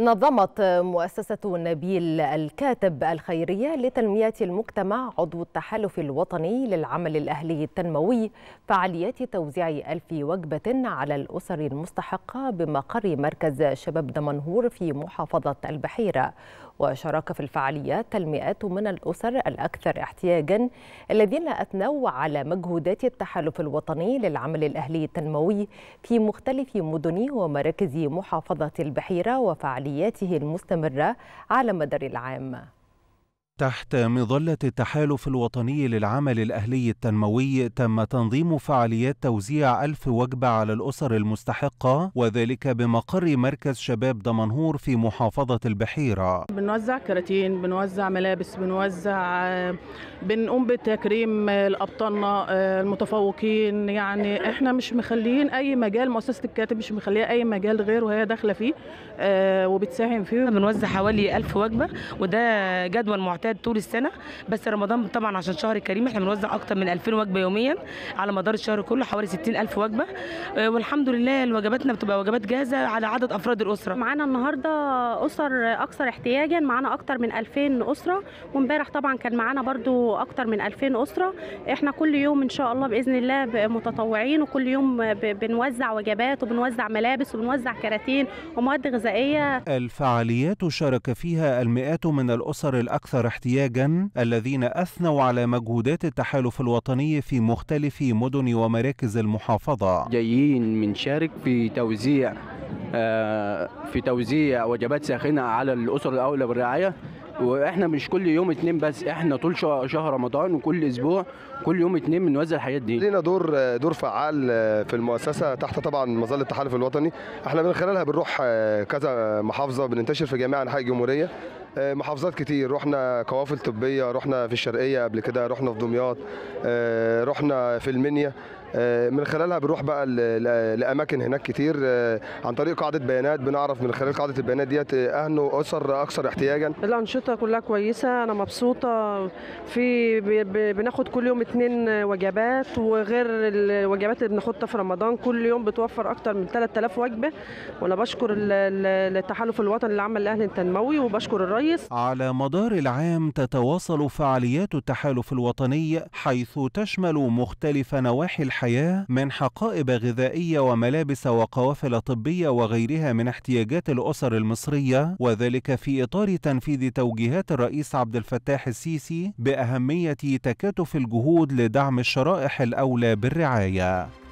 نظمت مؤسسة نبيل الكاتب الخيرية لتنمية المجتمع عضو التحالف الوطني للعمل الأهلي التنموي فعاليات توزيع ألف وجبة على الأسر المستحقة بمقر مركز شباب دمنهور في محافظة البحيرة وشارك في الفعاليات المئات من الأسر الأكثر احتياجا الذين أثنوا على مجهودات التحالف الوطني للعمل الأهلي التنموي في مختلف مدن ومراكز محافظة البحيرة وفعالياته المستمرة على مدار العام تحت مظلة التحالف الوطني للعمل الأهلي التنموي تم تنظيم فعاليات توزيع ألف وجبة على الأسر المستحقة وذلك بمقر مركز شباب دمنهور في محافظة البحيرة بنوزع كراتين بنوزع ملابس بنوزع آه، بنقوم بتكريم الأبطالنا آه، المتفوقين يعني احنا مش مخليين أي مجال مؤسسة الكاتب مش مخليها أي مجال غير وهي داخلة فيه آه، وبتساهم فيه بنوزع حوالي ألف وجبة وده جدول معتاد بتعتاد طول السنه بس رمضان طبعا عشان شهر كريم احنا بنوزع اكتر من 2000 وجبه يوميا على مدار الشهر كله حوالي 60000 وجبه آه، والحمد لله وجباتنا بتبقى وجبات جاهزه على عدد افراد الاسره معانا النهارده اسر اكثر احتياجا معانا اكتر من 2000 اسره وامبارح طبعا كان معانا برده اكتر من 2000 اسره احنا كل يوم ان شاء الله باذن الله متطوعين وكل يوم بنوزع وجبات وبنوزع ملابس وبنوزع كراتين ومواد غذائيه الفعاليات شارك فيها المئات من الاسر الاكثر احتياجا الذين أثنوا على مجهودات التحالف الوطني في مختلف مدن ومراكز المحافظة جايين بنشارك في توزيع آه، في توزيع وجبات ساخنة على الأسر الأولى بالرعاية واحنا مش كل يوم اتنين بس احنا طول شهر رمضان وكل اسبوع كل يوم اتنين بنوزع الحاجات دي لينا دور آه، دور فعال آه، في المؤسسه تحت طبعا مظله التحالف الوطني احنا من خلالها بنروح كذا محافظه بننتشر في جميع انحاء الجمهوريه آه، محافظات كتير رحنا قوافل طبيه رحنا في الشرقيه قبل كده رحنا في دمياط آه، رحنا في المنيا آه، من خلالها بنروح بقى لاماكن هناك كتير عن طريق قاعده بيانات بنعرف من خلال قاعده البيانات ديت اهل اسر اكثر احتياجا الانشطه كلها كويسه انا مبسوطه في بناخد كل يوم اثنين وجبات وغير الوجبات اللي بناخدها في رمضان كل يوم بتوفر اكتر من 3000 وجبه وانا بشكر التحالف الوطني العام الاهلي التنموي وبشكر الري الرئيس على مدار العام تتواصل فعاليات التحالف الوطني حيث تشمل مختلف نواحي الحياة من حقائب غذائية وملابس وقوافل طبية وغيرها من احتياجات الأسر المصرية وذلك في إطار تنفيذ توجيهات الرئيس عبد الفتاح السيسي بأهمية تكاتف الجهود لدعم الشرائح الأولى بالرعاية